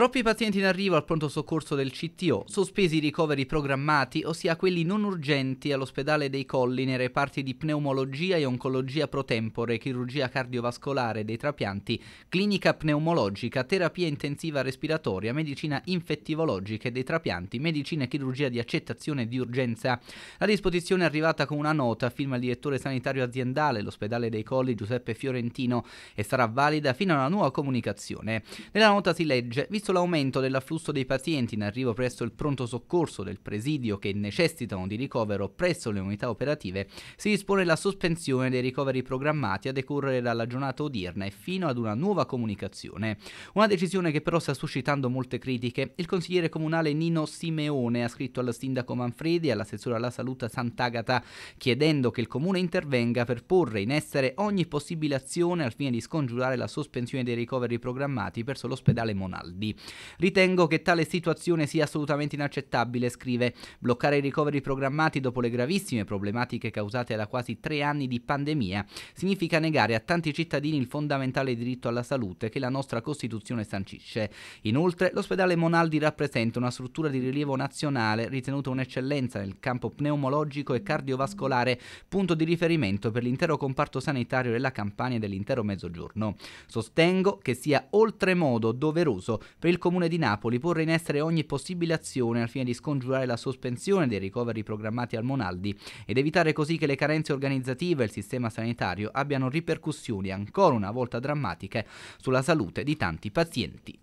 Troppi pazienti in arrivo al pronto soccorso del CTO, sospesi i ricoveri programmati, ossia quelli non urgenti all'ospedale dei Colli nei reparti di pneumologia e oncologia pro tempore, chirurgia cardiovascolare dei trapianti, clinica pneumologica, terapia intensiva respiratoria, medicina infettivologica dei trapianti, medicina e chirurgia di accettazione di urgenza. La disposizione è arrivata con una nota, firma il direttore sanitario aziendale, l'ospedale dei Colli Giuseppe Fiorentino, e sarà valida fino alla nuova comunicazione. Nella nota si legge, visto Visto l'aumento dell'afflusso dei pazienti in arrivo presso il pronto soccorso del presidio che necessitano di ricovero presso le unità operative, si dispone la sospensione dei ricoveri programmati a decorrere dalla giornata odierna e fino ad una nuova comunicazione. Una decisione che però sta suscitando molte critiche. Il consigliere comunale Nino Simeone ha scritto al sindaco Manfredi e all'assessore alla salute Sant'Agata chiedendo che il comune intervenga per porre in essere ogni possibile azione al fine di scongiurare la sospensione dei ricoveri programmati presso l'ospedale Monaldi. Ritengo che tale situazione sia assolutamente inaccettabile, scrive. Bloccare i ricoveri programmati dopo le gravissime problematiche causate da quasi tre anni di pandemia significa negare a tanti cittadini il fondamentale diritto alla salute che la nostra Costituzione sancisce. Inoltre, l'ospedale Monaldi rappresenta una struttura di rilievo nazionale ritenuta un'eccellenza nel campo pneumologico e cardiovascolare, punto di riferimento per l'intero comparto sanitario della Campania e dell'intero Mezzogiorno. Sostengo che sia oltremodo doveroso per il Comune di Napoli porre in essere ogni possibile azione al fine di scongiurare la sospensione dei ricoveri programmati al Monaldi ed evitare così che le carenze organizzative e il sistema sanitario abbiano ripercussioni ancora una volta drammatiche sulla salute di tanti pazienti.